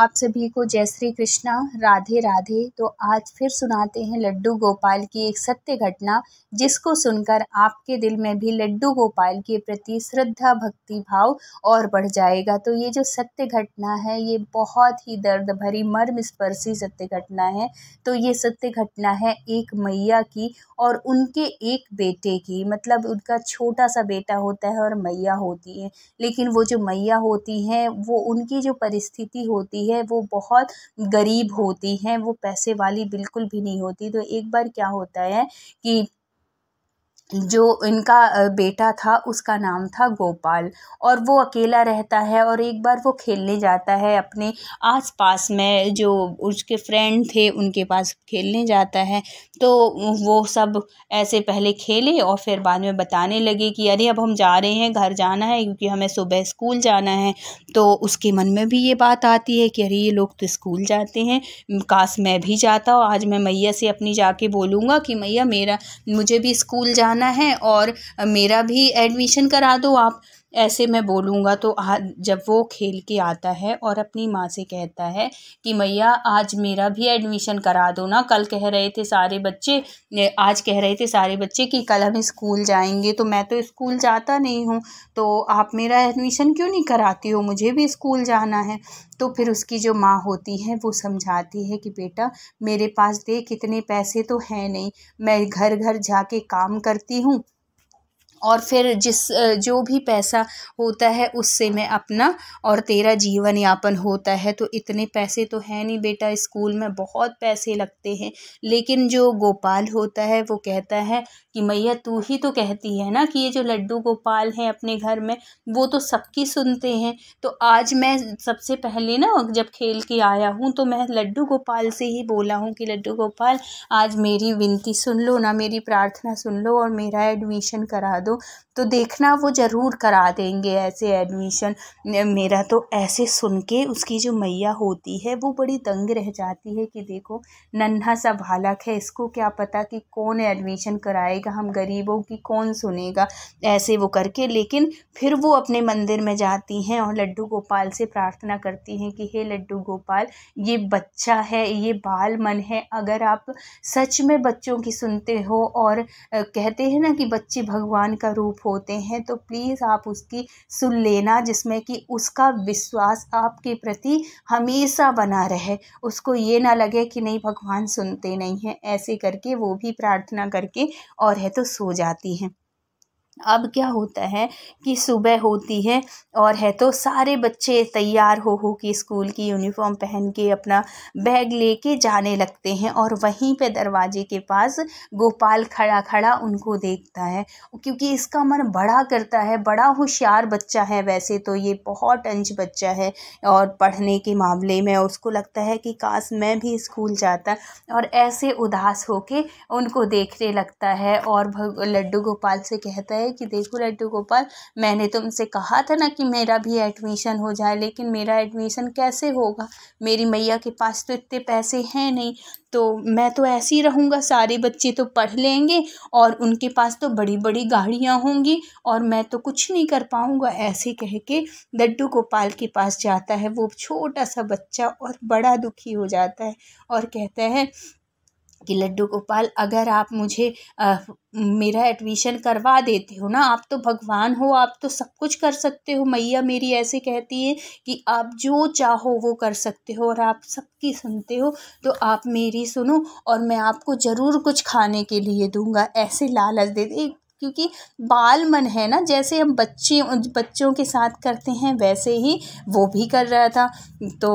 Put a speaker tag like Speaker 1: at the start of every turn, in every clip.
Speaker 1: आप सभी को जय श्री कृष्णा राधे राधे तो आज फिर सुनाते हैं लड्डू गोपाल की एक सत्य घटना जिसको सुनकर आपके दिल में भी लड्डू गोपाल के प्रति श्रद्धा भक्ति भाव और बढ़ जाएगा तो ये जो सत्य घटना है ये बहुत ही दर्द भरी मर्म स्पर्शी सत्य घटना है तो ये सत्य घटना है एक मैया की और उनके एक बेटे की मतलब उनका छोटा सा बेटा होता है और मैया होती है लेकिन वो जो मैया होती हैं वो उनकी जो परिस्थिति होती होती है वो बहुत गरीब होती हैं वो पैसे वाली बिल्कुल भी नहीं होती तो एक बार क्या होता है कि जो इनका बेटा था उसका नाम था गोपाल और वो अकेला रहता है और एक बार वो खेलने जाता है अपने आस पास में जो उसके फ्रेंड थे उनके पास खेलने जाता है तो वो सब ऐसे पहले खेले और फिर बाद में बताने लगे कि अरे अब हम जा रहे हैं घर जाना है क्योंकि हमें सुबह स्कूल जाना है तो उसके मन में भी ये बात आती है कि अरे ये लोग तो स्कूल जाते हैं काश मैं भी जाता हूँ आज मैं मैया से अपनी जाके बोलूँगा कि मैया मेरा मुझे भी स्कूल जाना करना है और मेरा भी एडमिशन करा दो आप ऐसे मैं बोलूँगा तो जब वो खेल के आता है और अपनी माँ से कहता है कि मैया आज मेरा भी एडमिशन करा दो ना कल कह रहे थे सारे बच्चे आज कह रहे थे सारे बच्चे कि कल हम स्कूल जाएंगे तो मैं तो स्कूल जाता नहीं हूँ तो आप मेरा एडमिशन क्यों नहीं कराती हो मुझे भी स्कूल जाना है तो फिर उसकी जो माँ होती है वो समझाती है कि बेटा मेरे पास देख इतने पैसे तो हैं नहीं मैं घर घर जाके काम करती हूँ और फिर जिस जो भी पैसा होता है उससे मैं अपना और तेरा जीवन यापन होता है तो इतने पैसे तो हैं नहीं बेटा स्कूल में बहुत पैसे लगते हैं लेकिन जो गोपाल होता है वो कहता है कि मैया तू ही तो कहती है ना कि ये जो लड्डू गोपाल हैं अपने घर में वो तो सबकी सुनते हैं तो आज मैं सबसे पहले ना जब खेल के आया हूँ तो मैं लड्डू गोपाल से ही बोला हूँ कि लड्डू गोपाल आज मेरी विनती सुन लो ना मेरी प्रार्थना सुन लो और मेरा एडमिशन करा दो दो तो देखना वो ज़रूर करा देंगे ऐसे एडमिशन मेरा तो ऐसे सुन के उसकी जो मैया होती है वो बड़ी दंग रह जाती है कि देखो नन्हा सा बालक है इसको क्या पता कि कौन एडमिशन कराएगा हम गरीबों की कौन सुनेगा ऐसे वो करके लेकिन फिर वो अपने मंदिर में जाती हैं और लड्डू गोपाल से प्रार्थना करती हैं कि हे लड्डू गोपाल ये बच्चा है ये बाल मन है अगर आप सच में बच्चों की सुनते हो और कहते हैं ना कि बच्चे भगवान का रूप होते हैं तो प्लीज़ आप उसकी सुन लेना जिसमें कि उसका विश्वास आपके प्रति हमेशा बना रहे उसको ये ना लगे कि नहीं भगवान सुनते नहीं हैं ऐसे करके वो भी प्रार्थना करके और है तो सो जाती हैं अब क्या होता है कि सुबह होती है और है तो सारे बच्चे तैयार हो हो कि स्कूल की यूनिफॉर्म पहन के अपना बैग लेके जाने लगते हैं और वहीं पे दरवाजे के पास गोपाल खड़ा खड़ा उनको देखता है क्योंकि इसका मन बड़ा करता है बड़ा होशियार बच्चा है वैसे तो ये बहुत अंज बच्चा है और पढ़ने के मामले में उसको लगता है कि काश मैं भी स्कूल जाता और ऐसे उदास होके उनको देखने लगता है और लड्डू गोपाल से कहता है कि देखो लड्डू गोपाल मैंने तुमसे कहा था ना कि मेरा भी एडमिशन हो जाए लेकिन मेरा एडमिशन कैसे होगा मेरी मैया के पास तो इतने पैसे हैं नहीं तो मैं तो ऐसे ही रहूँगा सारे बच्चे तो पढ़ लेंगे और उनके पास तो बड़ी बड़ी गाड़ियाँ होंगी और मैं तो कुछ नहीं कर पाऊँगा ऐसे कह के लड्डू गोपाल के पास जाता है वो छोटा सा बच्चा और बड़ा दुखी हो जाता है और कहता है कि लड्डू गोपाल अगर आप मुझे मेरा एडमिशन करवा देते हो ना आप तो भगवान हो आप तो सब कुछ कर सकते हो मैया मेरी ऐसे कहती है कि आप जो चाहो वो कर सकते हो और आप सबकी सुनते हो तो आप मेरी सुनो और मैं आपको ज़रूर कुछ खाने के लिए दूंगा ऐसे लालच दे दे क्योंकि बाल मन है ना जैसे हम बच्चे बच्चों के साथ करते हैं वैसे ही वो भी कर रहा था तो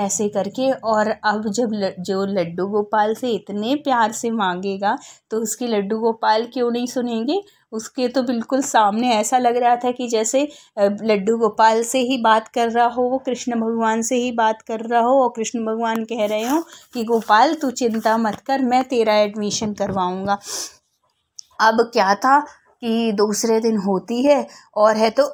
Speaker 1: ऐसे करके और अब जब ल, जो लड्डू गोपाल से इतने प्यार से मांगेगा तो उसकी लड्डू गोपाल क्यों नहीं सुनेंगे उसके तो बिल्कुल सामने ऐसा लग रहा था कि जैसे लड्डू गोपाल से ही बात कर रहा हो वो कृष्ण भगवान से ही बात कर रहा हो और कृष्ण भगवान कह रहे हो कि गोपाल तू चिंता मत कर मैं तेरा एडमिशन करवाऊँगा अब क्या था कि दूसरे दिन होती है और है तो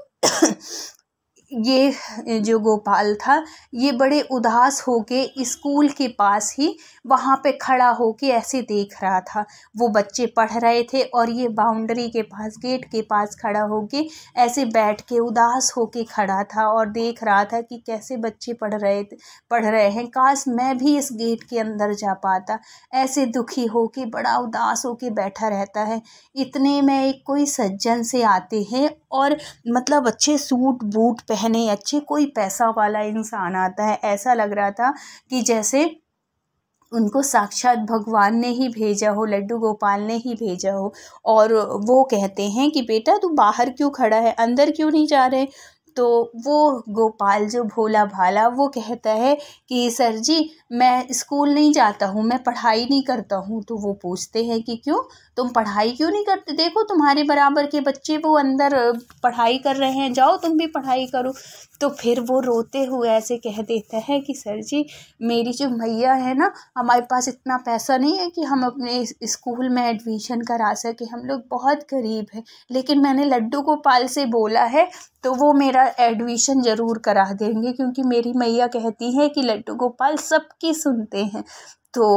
Speaker 1: ये जो गोपाल था ये बड़े उदास होके स्कूल के पास ही वहाँ पे खड़ा होके ऐसे देख रहा था वो बच्चे पढ़ रहे थे और ये बाउंड्री के पास गेट के पास खड़ा होके ऐसे बैठ के उदास होके खड़ा था और देख रहा था कि कैसे बच्चे पढ़ रहे पढ़ रहे हैं काश मैं भी इस गेट के अंदर जा पाता ऐसे दुखी होके बड़ा उदास होके बैठा रहता है इतने में एक कोई सज्जन से आते हैं और मतलब अच्छे सूट बूट पहने अच्छे कोई पैसा वाला इंसान आता है ऐसा लग रहा था कि जैसे उनको साक्षात भगवान ने ही भेजा हो लड्डू गोपाल ने ही भेजा हो और वो कहते हैं कि बेटा तू बाहर क्यों खड़ा है अंदर क्यों नहीं जा रहे तो वो गोपाल जो भोला भाला वो कहता है कि सर जी मैं स्कूल नहीं जाता हूँ मैं पढ़ाई नहीं करता हूँ तो वो पूछते हैं कि क्यों तुम पढ़ाई क्यों नहीं करते देखो तुम्हारे बराबर के बच्चे वो अंदर पढ़ाई कर रहे हैं जाओ तुम भी पढ़ाई करो तो फिर वो रोते हुए ऐसे कह देता है कि सर जी मेरी जो मैया है ना हमारे पास इतना पैसा नहीं है कि हम अपने स्कूल में एडमिशन करा सके हम लोग बहुत गरीब हैं लेकिन मैंने लड्डू गोपाल से बोला है तो वो मेरा एडमिशन ज़रूर करा देंगे क्योंकि मेरी मैया कहती है कि लड्डू गोपाल सबकी सुनते हैं तो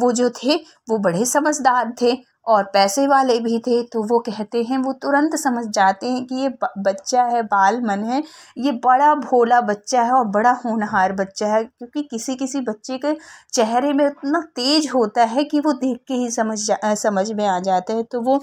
Speaker 1: वो जो थे वो बड़े समझदार थे और पैसे वाले भी थे तो वो कहते हैं वो तुरंत समझ जाते हैं कि ये बच्चा है बाल मन है ये बड़ा भोला बच्चा है और बड़ा होनहार बच्चा है क्योंकि किसी किसी बच्चे के चेहरे में इतना तेज होता है कि वो देख के ही समझ जा समझ में आ जाता है तो वो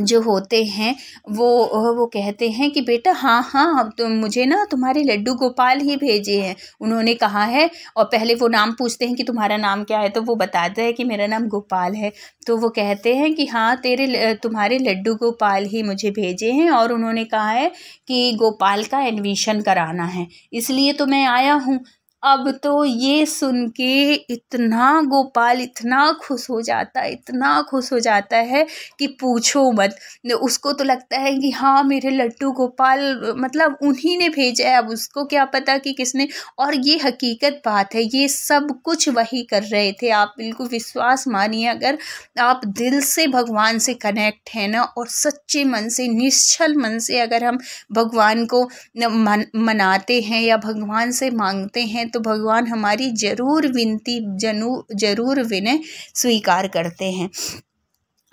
Speaker 1: जो होते हैं वो वो कहते हैं कि बेटा हाँ हाँ अब तो मुझे ना तुम्हारे लड्डू गोपाल ही भेजे हैं उन्होंने कहा है और पहले वो नाम पूछते हैं कि तुम्हारा नाम क्या है तो वो बताता है कि मेरा नाम गोपाल है तो वो कहते हैं कि हाँ तेरे तुम्हारे लड्डू गोपाल ही मुझे भेजे हैं और उन्होंने कहा है कि गोपाल का एडमिशन कराना है इसलिए तो मैं आया हूँ अब तो ये सुन के इतना गोपाल इतना खुश हो जाता है इतना खुश हो जाता है कि पूछो मत उसको तो लगता है कि हाँ मेरे लड्डू गोपाल मतलब उन्हीं ने भेजा है अब उसको क्या पता कि किसने और ये हकीकत बात है ये सब कुछ वही कर रहे थे आप बिल्कुल विश्वास मानिए अगर आप दिल से भगवान से कनेक्ट हैं ना और सच्चे मन से निश्चल मन से अगर हम भगवान को मन, मनाते हैं या भगवान से मांगते हैं तो भगवान हमारी जरूर विनती जनू जरूर विनय स्वीकार करते हैं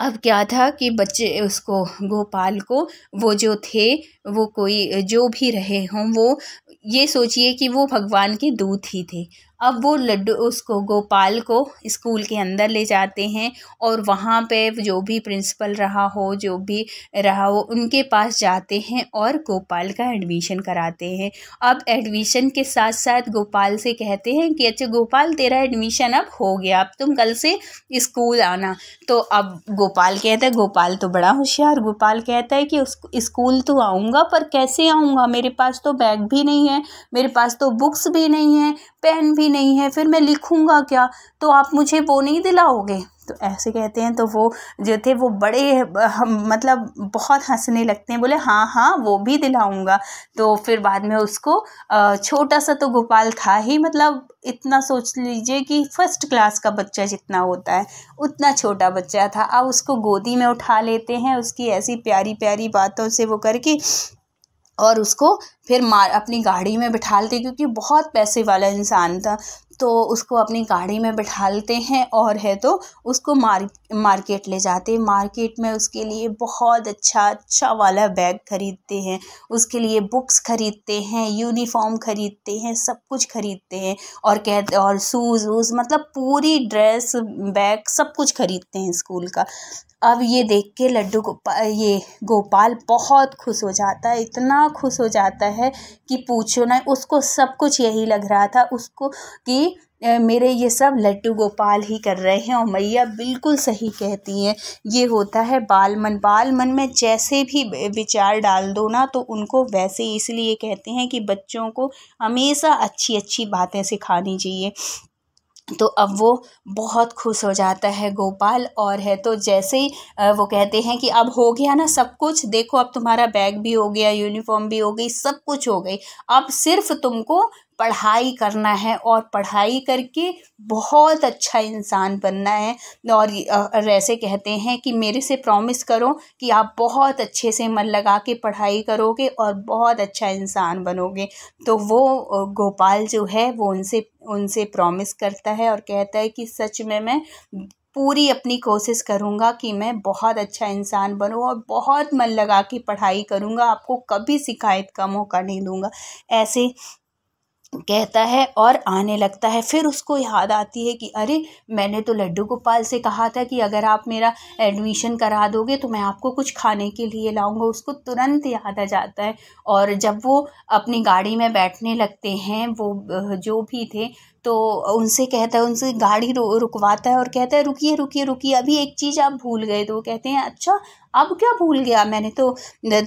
Speaker 1: अब क्या था कि बच्चे उसको गोपाल को वो जो थे वो कोई जो भी रहे हों वो ये सोचिए कि वो भगवान के दूत ही थे अब वो लड्डू उसको गोपाल को स्कूल के अंदर ले जाते हैं और वहाँ पे जो भी प्रिंसिपल रहा हो जो भी रहा हो उनके पास जाते हैं और गोपाल का एडमिशन कराते हैं अब एडमिशन के साथ साथ गोपाल से कहते हैं कि अच्छा गोपाल तेरा एडमिशन अब हो गया अब तुम कल से स्कूल आना तो अब गोपाल कहता है गोपाल तो बड़ा होशियार गोपाल कहता है कि उस स्कूल तो आऊँगा पर कैसे आऊँगा मेरे पास तो बैग भी नहीं है मेरे पास तो बुक्स भी नहीं है पेन भी नहीं है फिर मैं लिखूँगा क्या तो आप मुझे वो नहीं दिलाओगे तो ऐसे कहते हैं तो वो जो थे वो बड़े मतलब बहुत हंसने लगते हैं बोले हाँ हाँ वो भी दिलाऊंगा तो फिर बाद में उसको छोटा सा तो गोपाल था ही मतलब इतना सोच लीजिए कि फर्स्ट क्लास का बच्चा जितना होता है उतना छोटा बच्चा था अब उसको गोदी में उठा लेते हैं उसकी ऐसी प्यारी प्यारी बातों से वो करके और उसको फिर मार अपनी गाड़ी में बिठा लेते क्योंकि बहुत पैसे वाला इंसान था तो उसको अपनी गाड़ी में लेते हैं और है तो उसको मार मार्केट ले जाते हैं मार्केट में उसके लिए बहुत अच्छा अच्छा वाला बैग खरीदते हैं उसके लिए बुक्स खरीदते हैं यूनिफॉर्म खरीदते हैं सब कुछ खरीदते हैं और कहते और शूज़ वूज़ मतलब पूरी ड्रेस बैग सब कुछ खरीदते हैं स्कूल का अब ये देख के लड्डू गोपाल ये गोपाल बहुत खुश हो जाता है इतना खुश हो जाता है कि पूछो ना उसको सब कुछ यही लग रहा था उसको कि मेरे ये सब लड्डू गोपाल ही कर रहे हैं और मैया बिल्कुल सही कहती हैं ये होता है बाल मन बाल मन में जैसे भी विचार डाल दो ना तो उनको वैसे इसलिए कहते हैं कि बच्चों को हमेशा अच्छी अच्छी बातें सिखानी चाहिए तो अब वो बहुत खुश हो जाता है गोपाल और है तो जैसे ही वो कहते हैं कि अब हो गया ना सब कुछ देखो अब तुम्हारा बैग भी हो गया यूनिफॉर्म भी हो गई सब कुछ हो गई अब सिर्फ तुमको पढ़ाई करना है और पढ़ाई करके बहुत अच्छा इंसान बनना है और ऐसे कहते हैं कि मेरे से प्रॉमिस करो कि आप बहुत अच्छे से मन लगा के पढ़ाई करोगे और बहुत अच्छा इंसान बनोगे तो वो गोपाल जो है वो उनसे उनसे प्रॉमिस करता है और कहता है कि सच में मैं पूरी अपनी कोशिश करूँगा कि मैं बहुत अच्छा इंसान बनूँ और बहुत मन लगा के पढ़ाई करूँगा आपको कभी शिकायत का मौका नहीं दूँगा ऐसे कहता है और आने लगता है फिर उसको याद आती है कि अरे मैंने तो लड्डू गोपाल से कहा था कि अगर आप मेरा एडमिशन करा दोगे तो मैं आपको कुछ खाने के लिए लाऊंगा उसको तुरंत याद आ जाता है और जब वो अपनी गाड़ी में बैठने लगते हैं वो जो भी थे तो उनसे कहता है उनसे गाड़ी रो रुकवाता है और कहता है रुकिए रुकिए रुकिए अभी एक चीज़ आप भूल गए तो वो कहते हैं अच्छा अब क्या भूल गया मैंने तो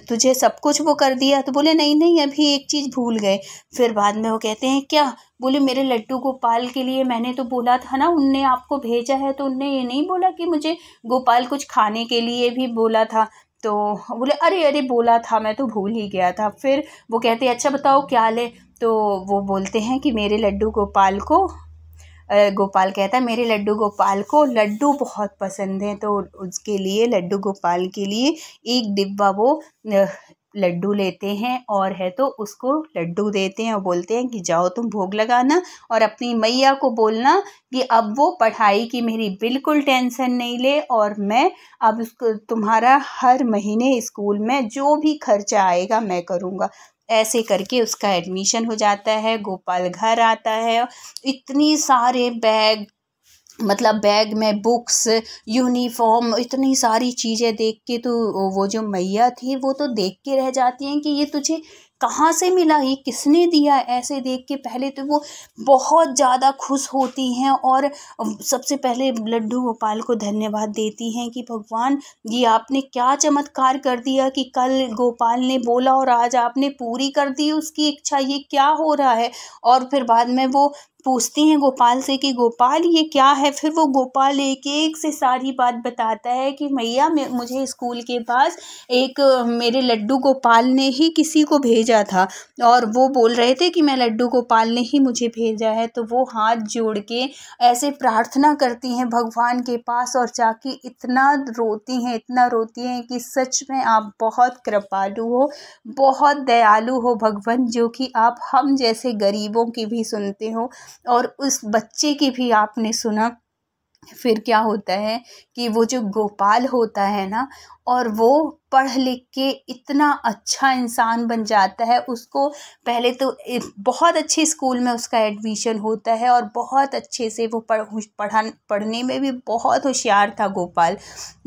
Speaker 1: तुझे सब कुछ वो कर दिया तो बोले नहीं नहीं अभी एक चीज़ भूल गए फिर बाद में वो कहते हैं क्या बोले मेरे लड्डू गोपाल के लिए मैंने तो बोला था ना उनने आपको भेजा है तो उनने ये नहीं बोला कि मुझे गोपाल कुछ खाने के लिए भी बोला था तो बोले अरे अरे बोला था मैं तो भूल ही गया था फिर वो कहते हैं अच्छा बताओ क्या ले तो वो बोलते हैं कि मेरे लड्डू गोपाल को गोपाल कहता है मेरे लड्डू गोपाल को लड्डू बहुत पसंद हैं तो उसके लिए लड्डू गोपाल के लिए एक डिब्बा वो लड्डू लेते हैं और है तो उसको लड्डू देते हैं और बोलते हैं कि जाओ तुम भोग लगाना और अपनी मैया को बोलना कि अब वो पढ़ाई की मेरी बिल्कुल टेंशन नहीं ले और मैं अब उसको तुम्हारा हर महीने स्कूल में जो भी खर्चा आएगा मैं करूँगा ऐसे करके उसका एडमिशन हो जाता है गोपाल घर आता है इतनी सारे बैग मतलब बैग में बुक्स यूनिफॉर्म इतनी सारी चीज़ें देख के तो वो जो मैया थी वो तो देख के रह जाती हैं कि ये तुझे कहाँ से मिला ये किसने दिया ऐसे देख के पहले तो वो बहुत ज़्यादा खुश होती हैं और सबसे पहले लड्डू गोपाल को धन्यवाद देती हैं कि भगवान ये आपने क्या चमत्कार कर दिया कि कल गोपाल ने बोला और आज आपने पूरी कर दी उसकी इच्छा ये क्या हो रहा है और फिर बाद में वो पूछती हैं गोपाल से कि गोपाल ये क्या है फिर वो गोपाल एक एक से सारी बात बताता है कि मैया मुझे स्कूल के पास एक मेरे लड्डू गोपाल ने ही किसी को भेजा था और वो बोल रहे थे कि मैं लड्डू गोपाल ने ही मुझे भेजा है तो वो हाथ जोड़ के ऐसे प्रार्थना करती हैं भगवान के पास और जाके इतना रोती हैं इतना रोती हैं कि सच में आप बहुत कृपालु हो बहुत दयालु हो भगवान जो कि आप हम जैसे गरीबों की भी सुनते हो और उस बच्चे की भी आपने सुना फिर क्या होता है कि वो जो गोपाल होता है ना और वो पढ़ लिख के इतना अच्छा इंसान बन जाता है उसको पहले तो बहुत अच्छे स्कूल में उसका एडमिशन होता है और बहुत अच्छे से वो पढ़ पढ़ा पढ़ने में भी बहुत होशियार था गोपाल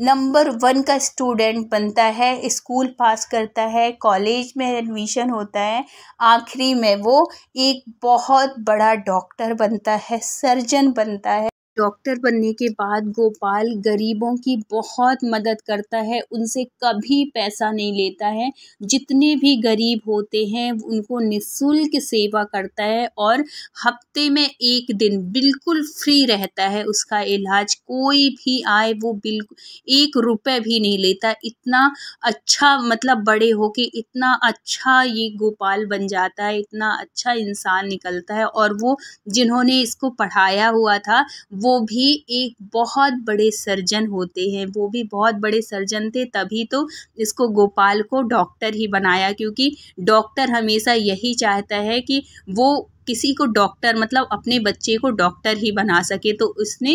Speaker 1: नंबर वन का स्टूडेंट बनता है स्कूल पास करता है कॉलेज में एडमिशन होता है आखिरी में वो एक बहुत बड़ा डॉक्टर बनता है सर्जन बनता है डॉक्टर बनने के बाद गोपाल गरीबों की बहुत मदद करता है उनसे कभी पैसा नहीं लेता है जितने भी गरीब होते हैं उनको निःशुल्क सेवा करता है और हफ्ते में एक दिन बिल्कुल फ्री रहता है उसका इलाज कोई भी आए वो बिल्कुल एक रुपए भी नहीं लेता इतना अच्छा मतलब बड़े हो के इतना अच्छा ये गोपाल बन जाता है इतना अच्छा इंसान निकलता है और वो जिन्होंने इसको पढ़ाया हुआ था वो वो भी एक बहुत बड़े सर्जन होते हैं वो भी बहुत बड़े सर्जन थे तभी तो इसको गोपाल को डॉक्टर ही बनाया क्योंकि डॉक्टर हमेशा यही चाहता है कि वो किसी को डॉक्टर मतलब अपने बच्चे को डॉक्टर ही बना सके तो उसने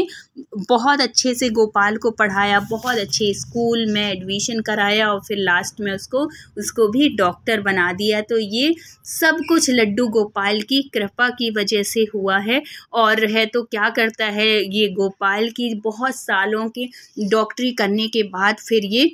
Speaker 1: बहुत अच्छे से गोपाल को पढ़ाया बहुत अच्छे स्कूल में एडमिशन कराया और फिर लास्ट में उसको उसको भी डॉक्टर बना दिया तो ये सब कुछ लड्डू गोपाल की कृपा की वजह से हुआ है और है तो क्या करता है ये गोपाल की बहुत सालों की डॉक्टरी करने के बाद फिर ये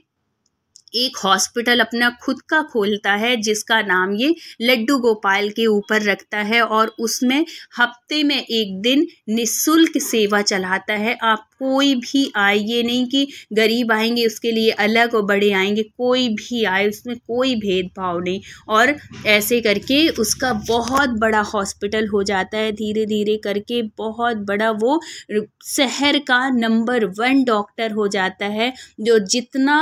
Speaker 1: एक हॉस्पिटल अपना खुद का खोलता है जिसका नाम ये लड्डू गोपाल के ऊपर रखता है और उसमें हफ्ते में एक दिन निशुल्क सेवा चलाता है आप कोई भी आए ये नहीं कि गरीब आएंगे उसके लिए अलग और बड़े आएंगे कोई भी आए उसमें कोई भेदभाव नहीं और ऐसे करके उसका बहुत बड़ा हॉस्पिटल हो जाता है धीरे धीरे करके बहुत बड़ा वो शहर का नंबर वन डॉक्टर हो जाता है जो जितना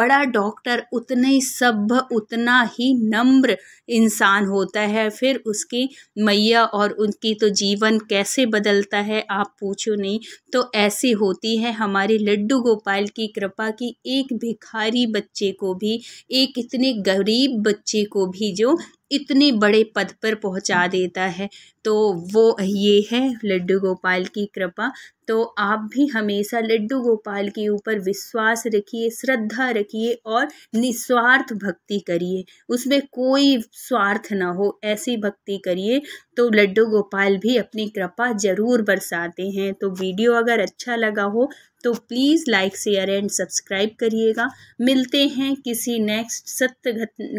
Speaker 1: बड़ा डॉक्टर उतने ही सभ्य उतना ही नम्र इंसान होता है फिर उसकी मैया और उनकी तो जीवन कैसे बदलता है आप पूछो नहीं तो ऐसे होती है हमारे लड्डू गोपाल की कृपा की एक भिखारी बच्चे को भी एक इतने गरीब बच्चे को भी जो इतने बड़े पद पर पहुंचा हम्म। देता है तो वो ये है लड्डू गोपाल की कृपा तो आप भी हमेशा लड्डू गोपाल के ऊपर विश्वास रखिए श्रद्धा रखिए और निस्वार्थ भक्ति करिए उसमें कोई स्वार्थ ना हो ऐसी भक्ति करिए तो लड्डू गोपाल भी अपनी कृपा जरूर बरसाते हैं तो वीडियो अगर अच्छा लगा हो तो please like share and subscribe करिएगा मिलते हैं किसी नेक्स्ट सत्य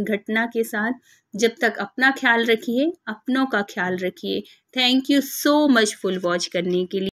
Speaker 1: घटना के साथ जब तक अपना ख्याल रखिए अपनों का ख्याल रखिए thank you so much full watch करने के लिए